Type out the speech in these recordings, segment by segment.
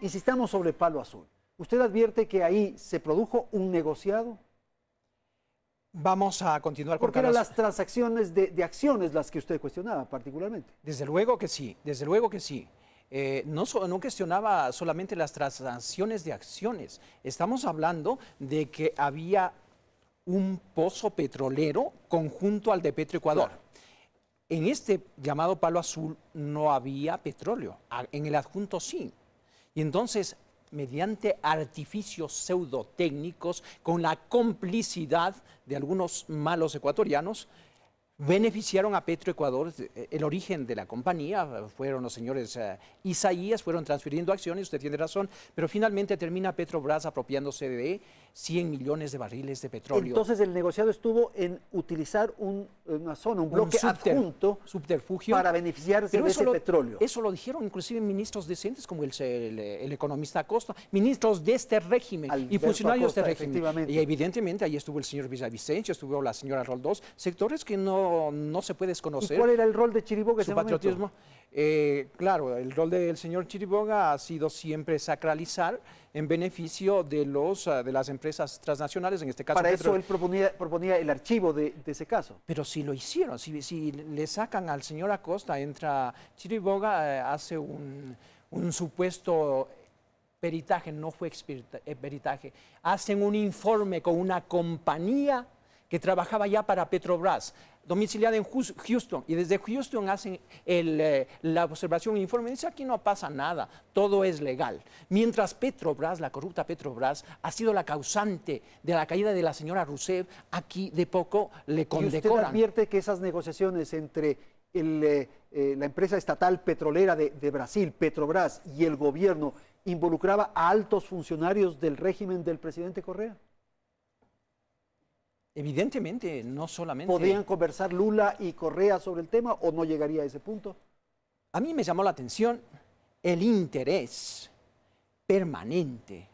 insistamos sobre Palo Azul. ¿Usted advierte que ahí se produjo un negociado? Vamos a continuar con Porque eran las transacciones de, acciones las que usted cuestionaba particularmente. Desde luego que sí, desde luego que sí. Eh, no, no cuestionaba solamente las transacciones de acciones. Estamos hablando de que había un pozo petrolero conjunto al de Petroecuador. En este llamado palo azul no había petróleo, en el adjunto sí. Y entonces, mediante artificios pseudotécnicos, con la complicidad de algunos malos ecuatorianos, beneficiaron a Petro Ecuador. Eh, el origen de la compañía fueron los señores eh, Isaías, fueron transfiriendo acciones, usted tiene razón, pero finalmente termina Petrobras apropiándose de 100 millones de barriles de petróleo. Entonces el negociado estuvo en utilizar una zona, un bloque adjunto subterfugio, para beneficiarse de ese petróleo. Eso lo dijeron inclusive ministros decentes como el, el, economista Costa, ministros de este régimen y funcionarios de este régimen. Y evidentemente ahí estuvo el señor Villavicencio, estuvo la señora Roldós, sectores que no, se puede desconocer. ¿Cuál era el rol de Chiriboga? en ese patriotismo. Eh, claro, el rol del señor Chiriboga ha sido siempre sacralizar en beneficio de, los, ah, de las empresas transnacionales, en este caso. Para eso él proponía, el archivo de, ese caso. Pero si lo hicieron, si, si le sacan al señor Acosta, entra Chiriboga, eh, hace un, un supuesto peritaje, no fue eh, peritaje, hacen un informe con una compañía que trabajaba ya para Petrobras, domiciliada en Houston, y desde Houston hacen eh, la observación e informe, dice aquí no pasa nada, todo es legal. Mientras Petrobras, la corrupta Petrobras, ha sido la causante de la caída de la señora Rousseff, aquí de poco le condecoran. ¿Y usted advierte que esas negociaciones entre eh, eh, la empresa estatal petrolera de, de Brasil, Petrobras, y el gobierno involucraba a altos funcionarios del régimen del presidente Correa? Evidentemente, no solamente. ¿Podrían conversar Lula y Correa sobre el tema o no llegaría a ese punto? A mí me llamó la atención el interés permanente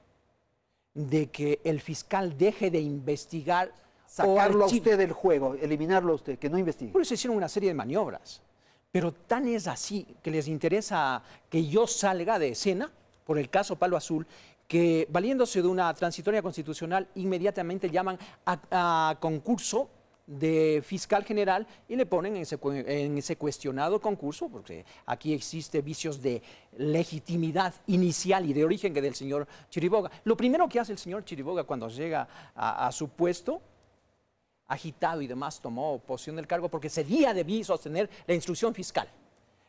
de que el fiscal deje de investigar. Sacarlo a usted del juego, eliminarlo a usted, que no investigue. Por eso hicieron una serie de maniobras. Pero tan es así que les interesa que yo salga de escena por el caso Palo Azul que valiéndose de una transitoria constitucional inmediatamente llaman a, concurso de fiscal general y le ponen en ese, cuestionado concurso, porque aquí existe vicios de legitimidad inicial y de origen que del señor Chiriboga. Lo primero que hace el señor Chiriboga cuando llega a, su puesto, agitado y demás, tomó posición del cargo porque ese día debía sostener la instrucción fiscal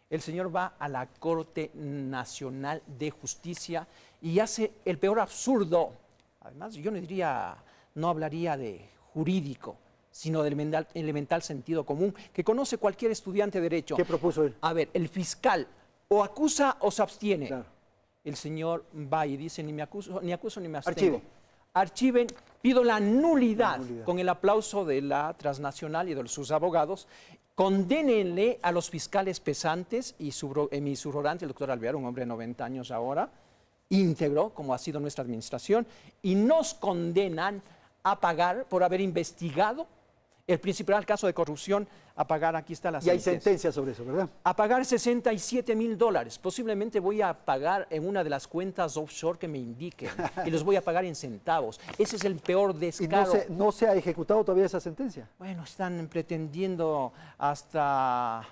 el señor va a la Corte Nacional de Justicia y hace el peor absurdo. Además, yo no diría, no hablaría de jurídico, sino del elemental, sentido común que conoce cualquier estudiante de derecho. ¿Qué propuso él? A ver, el fiscal o acusa o se abstiene. El señor va y dice, ni me acuso ni, acuso, ni me abstengo. Archiven, pido la nulidad, con el aplauso de la transnacional y de sus abogados Condénenle a los fiscales pesantes y su eh, el doctor Alvear, un hombre de 90 años ahora, íntegro, como ha sido nuestra administración, y nos condenan a pagar por haber investigado el principal caso de corrupción, a pagar, aquí está la sentencia. Y hay sentencia sobre eso, ¿verdad? A pagar 67 mil dólares. Posiblemente voy a pagar en una de las cuentas offshore que me indiquen y los voy a pagar en centavos. Ese es el peor descaro. ¿Y no se ha ejecutado todavía esa sentencia? Bueno, están pretendiendo hasta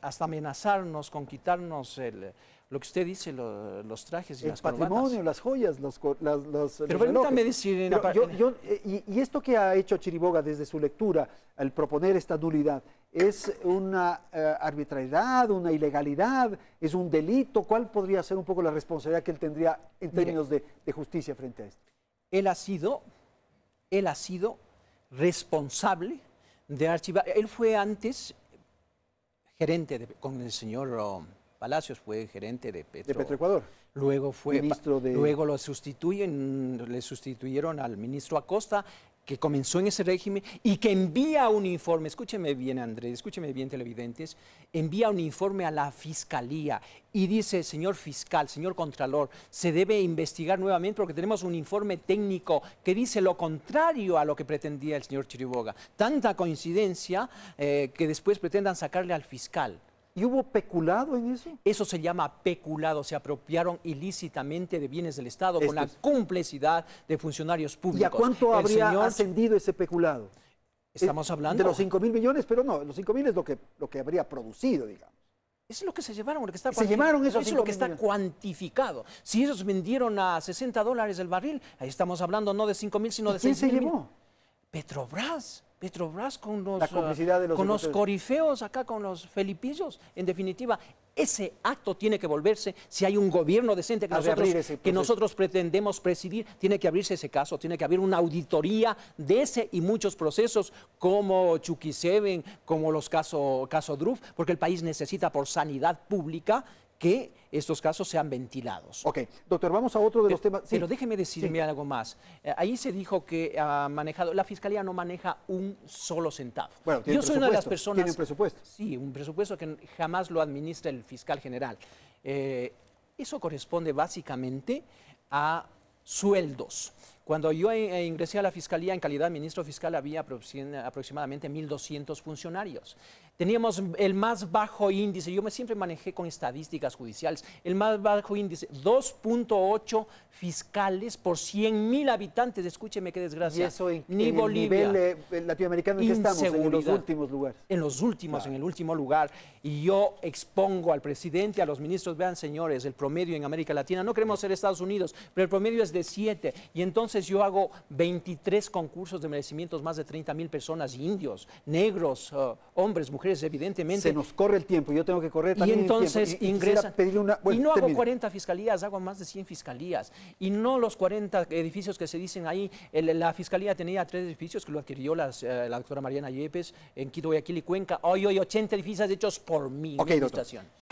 hasta amenazarnos con quitarnos el, lo que usted dice, los trajes y el las patrimonio, las joyas, los, Pero permítame decir... Eh, y, esto que ha hecho Chiriboga desde su lectura, al proponer esta nulidad, ¿es una eh, arbitrariedad, una ilegalidad, es un delito? ¿Cuál podría ser un poco la responsabilidad que él tendría en términos de, de justicia frente a esto? Él ha sido, él ha sido responsable de archivar. Él fue antes gerente con el señor oh, Palacios, fue gerente de Petro. De Petroecuador. Luego fue. Ministro de... Luego lo sustituyen, le sustituyeron al ministro Acosta que comenzó en ese régimen y que envía un informe, escúcheme bien Andrés, escúcheme bien televidentes, envía un informe a la fiscalía y dice, señor fiscal, señor contralor, se debe investigar nuevamente porque tenemos un informe técnico que dice lo contrario a lo que pretendía el señor Chiriboga. Tanta coincidencia eh, que después pretendan sacarle al fiscal. ¿Y hubo peculado en eso? Eso se llama peculado, se apropiaron ilícitamente de bienes del Estado con la complicidad de funcionarios públicos. ¿Y a cuánto habría ascendido ese peculado? Estamos eh, hablando... De los 5 mil millones, pero no, los 5 mil es lo que, lo que habría producido, digamos. Eso es lo que se llevaron, lo que está, se llevaron eso es lo que está cuantificado. Si ellos vendieron a 60 dólares el barril, ahí estamos hablando no de 5 mil, sino de 6 ¿Quién se llevó? Petrobras. Petrobras con los, eh, con los corifeos acá, con los felipillos. En definitiva, ese acto tiene que volverse, si hay un gobierno decente que, nosotros, pretendemos presidir, tiene que abrirse ese caso, tiene que haber una auditoría de ese y muchos procesos como Chuquiseven, como los casos caso Druf, porque el país necesita por sanidad pública que estos casos sean ventilados. Ok, doctor, vamos a otro de los temas. Pero déjeme decirme algo más. Eh, ahí se dijo que ha manejado, la fiscalía no maneja un solo centavo. Bueno, tiene Yo soy una de las personas. Tiene un presupuesto. Sí, un presupuesto que jamás lo administra el fiscal general. Eh, eso corresponde básicamente a sueldos cuando yo eh, ingresé a la Fiscalía en calidad de ministro fiscal había aproximadamente 1.200 funcionarios. Teníamos el más bajo índice, yo me siempre manejé con estadísticas judiciales, el más bajo índice, 2.8 fiscales por 100.000 habitantes, escúcheme qué desgracia. Y en, Ni el nivel eh, eh, latinoamericano estamos, en los últimos lugares. En los últimos, en el último lugar. Y yo expongo al presidente, a los ministros, vean señores, el promedio en América Latina, no queremos ser Estados Unidos, pero el promedio es de 7. Y entonces yo hago 23 concursos de merecimientos, más de 30 mil personas, indios, negros, eh, hombres, mujeres, evidentemente. Se nos corre el tiempo, yo tengo que correr también. Y entonces el y, y no hago 40 fiscalías, hago más de 100 fiscalías. Y no los 40 edificios que se dicen ahí. la fiscalía tenía tres edificios que lo adquirió eh, la doctora Mariana Yepes en Quito, Guayaquil y Cuenca. Hoy hay 80 edificios hechos por mí. estación.